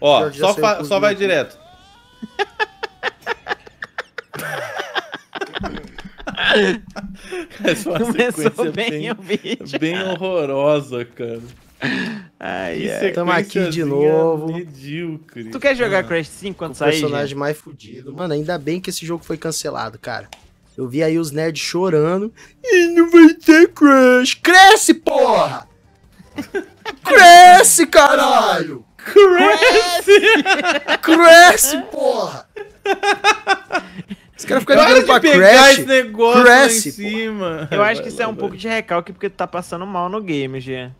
Ó, só, fa- só vai direto. uma sequência Começou bem, bem o vídeo. bem horrorosa, cara. Ai, ai. Tamo aqui de novo. Medíocre. Tu quer jogar ah, Crash 5 quando O sair? personagem mais fudido. Mano, ainda bem que esse jogo foi cancelado, cara. Eu vi aí os nerds chorando. E não vai ter Crash. Cresce, porra! Cresce, caralho! Crash! Crash, porra! Os caras ficam ligando pra Crash. Esse em cima. Eu acho que isso é um pouco de recalque porque tu tá passando mal no game, Gê.